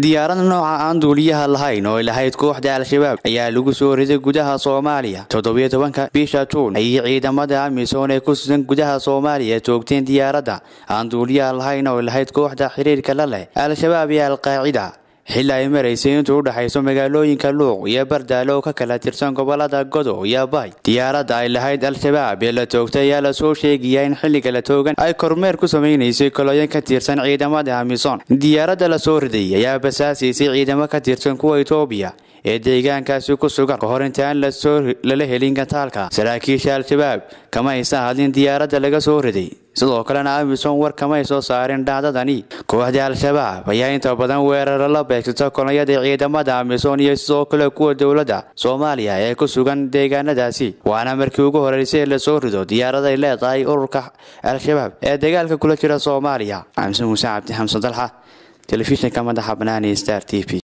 diyaarad nooca aan duuliyaha lahayn oo lahayd kooxda al-shabaab ayaa lagu soo riday gudaha soomaaliya toddobiyo tobanka bisha juun ayay ciidamada amisoon ee ku sugan gudaha soomaaliya toogteen diyaaradda aan duuliyaha lahayn oo lahayd kooxda xiriirka la leh al-shabaab iyo al-qaacida xilli ay maraysay intuu u dhexayso magaalooyinka luuq iyo bardaalo oo ka kala tirsan gobollada godo iyo bay diyaaradda ay lahayd al-shabaab ee la toogtay ayaa lasoo sheegayaa in xilliga la toogan ay kormeer ku samaynaysay koloyan ka tirsan ciidamada amisom diyaaradda lasoo riday ayaa basaasaysay ciidamo ka tirsan kuwa itoobiya ee deegaankaasi ku sugan ka hor intaan lala helin gantaalka saraakiisha al-shabaab kama aysan hadlin diyaaradda laga soo riday sidoo kalena amison war kamay soo saarin dhacdadani kooxda al-shabaab ayaa inta badan weeraro la beegsata kolonyada ciidamada amison iyo sidoo kale kuwa dowladda soomaaliya ee ku sugan deegaanadaasi waana markii ugu horeysay ee lasoo rido diyaarad ay leedahay ururka al-shabaab ee dagaalka kula jira soomaaliya xamse muuse cabdi dalxa telefishinka madaxa banaani star t v